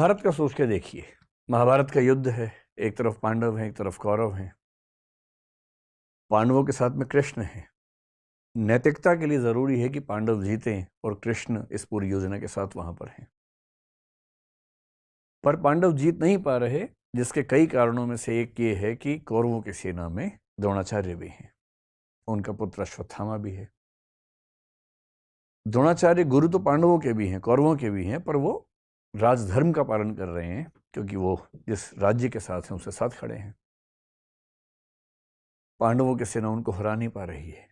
भारत का सोच के देखिए महाभारत का युद्ध है एक तरफ पांडव हैं एक तरफ कौरव हैं पांडवों के साथ में कृष्ण हैं नैतिकता के लिए ज़रूरी है कि पांडव जीतें और कृष्ण इस पूरी योजना के साथ वहाँ पर हैं पर पांडव जीत नहीं पा रहे जिसके कई कारणों में से एक ये है कि कौरवों की सेना में द्रोणाचार्य भी हैं उनका पुत्र अश्वत्थामा भी है द्रोणाचार्य गुरु तो पांडवों के भी हैं कौरवों के भी हैं पर वो राजधर्म का पालन कर रहे हैं क्योंकि वो जिस राज्य के साथ हैं उसके साथ खड़े हैं पांडवों की सेना उनको हरा नहीं पा रही है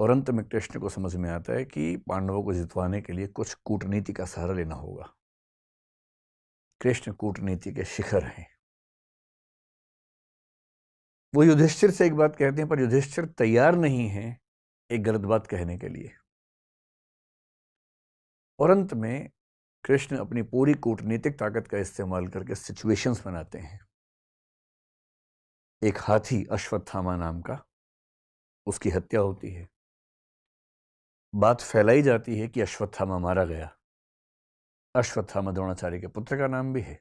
और अंत में कृष्ण को समझ में आता है कि पांडवों को जितवाने के लिए कुछ कूटनीति का सहारा लेना होगा कृष्ण कूटनीति के शिखर हैं वो युधिष्ठिर से एक बात कहते हैं पर युधिष्ठिर तैयार नहीं है एक गलत बात कहने के लिए और अंत में कृष्ण अपनी पूरी कूटनीतिक ताकत का इस्तेमाल करके सिचुएशंस बनाते हैं एक हाथी अश्वत्थामा नाम का उसकी हत्या होती है बात फैलाई जाती है कि अश्वत्थामा मारा गया अश्वत्थामा द्रोणाचार्य के पुत्र का नाम भी है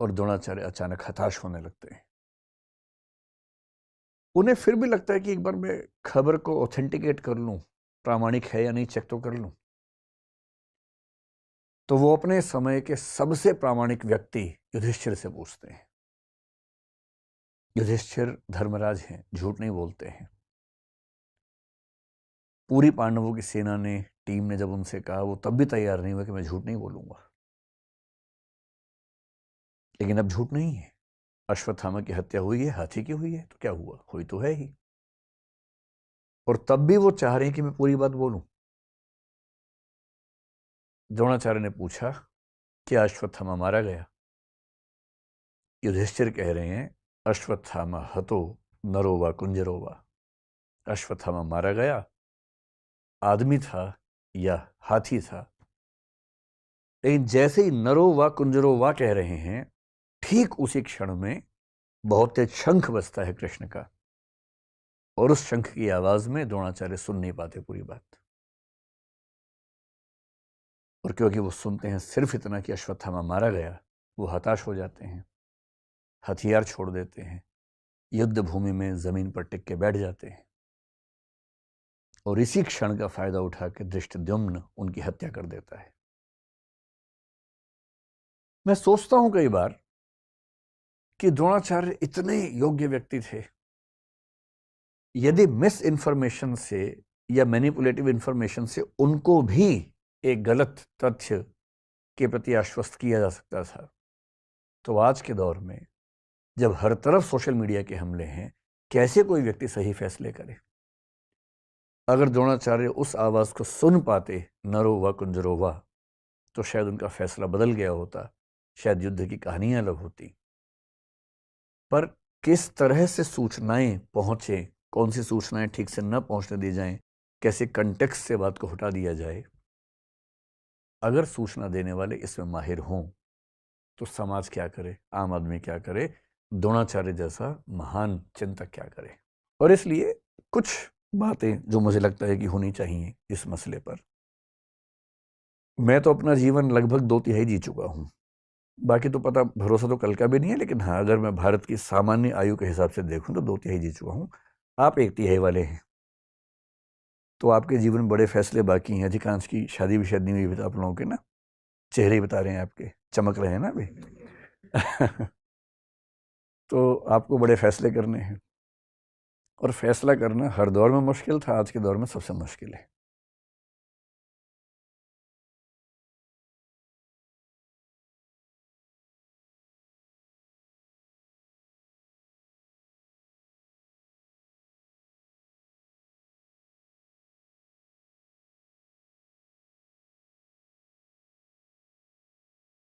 और द्रोणाचार्य अचानक हताश होने लगते हैं उन्हें फिर भी लगता है कि एक बार मैं खबर को ऑथेंटिकेट कर लूं प्रामाणिक है या नहीं चेक तो कर लूं तो वो अपने समय के सबसे प्रामाणिक व्यक्ति युधिष्ठिर से पूछते हैं युधिष्ठिर धर्मराज हैं झूठ नहीं बोलते हैं पूरी पांडवों की सेना ने टीम ने जब उनसे कहा वो तब भी तैयार नहीं हुआ कि मैं झूठ नहीं बोलूंगा लेकिन अब झूठ नहीं है अश्वत्थामा की हत्या हुई है हाथी की हुई है तो क्या हुआ हुई तो है ही और तब भी वो चाह रहे हैं कि मैं पूरी बात बोलूं द्रोणाचार्य ने पूछा कि अश्वत्थामा मारा गया युधिष्ठिर कह रहे हैं अश्वत्थामा हतो नरोवा कुंजरोवा अश्वत्थामा मारा गया आदमी था या हाथी था लेकिन जैसे ही नरो व कुंजरो कह रहे हैं ठीक उसी क्षण में बहुत तेज शंख बजता है कृष्ण का और उस शंख की आवाज़ में द्रोणाचार्य सुन नहीं पाते पूरी बात और क्योंकि वो सुनते हैं सिर्फ इतना कि अश्वत्थामा मारा गया वो हताश हो जाते हैं हथियार छोड़ देते हैं युद्ध भूमि में ज़मीन पर टिक के बैठ जाते हैं और इसी क्षण का फायदा उठा के दृष्टद्युम्न उनकी हत्या कर देता है मैं सोचता हूं कई बार कि द्रोणाचार्य इतने योग्य व्यक्ति थे यदि मिस इन्फॉर्मेशन से या मैनिपुलेटिव इन्फॉर्मेशन से उनको भी एक गलत तथ्य के प्रति आश्वस्त किया जा सकता था तो आज के दौर में जब हर तरफ सोशल मीडिया के हमले हैं कैसे कोई व्यक्ति सही फैसले करे अगर द्रोणाचार्य उस आवाज़ को सुन पाते नरोवा कुंजरोवा तो शायद उनका फैसला बदल गया होता शायद युद्ध की कहानियां अलग होती पर किस तरह से सूचनाएं पहुंचे कौन सी सूचनाएं ठीक से न पहुंचने दी जाएं कैसे कंटेक्स से बात को हटा दिया जाए अगर सूचना देने वाले इसमें माहिर हों तो समाज क्या करे आम आदमी क्या करे द्रोणाचार्य जैसा महान चिंतक क्या करे और इसलिए कुछ बातें जो मुझे लगता है कि होनी चाहिए इस मसले पर मैं तो अपना जीवन लगभग दो तिहाई जी चुका हूँ बाकी तो पता भरोसा तो कल का भी नहीं है लेकिन हाँ अगर मैं भारत की सामान्य आयु के हिसाब से देखूँ तो दो तिहाई जी चुका हूँ आप एक तिहाई वाले हैं तो आपके जीवन में बड़े फैसले बाकी हैं अधिकांश की शादी भी शादी हुई आप लोगों के ना चेहरे बता रहे हैं आपके चमक रहे हैं ना अभी तो आपको बड़े फैसले करने हैं और फैसला करना हर दौर में मुश्किल था आज के दौर में सबसे मुश्किल है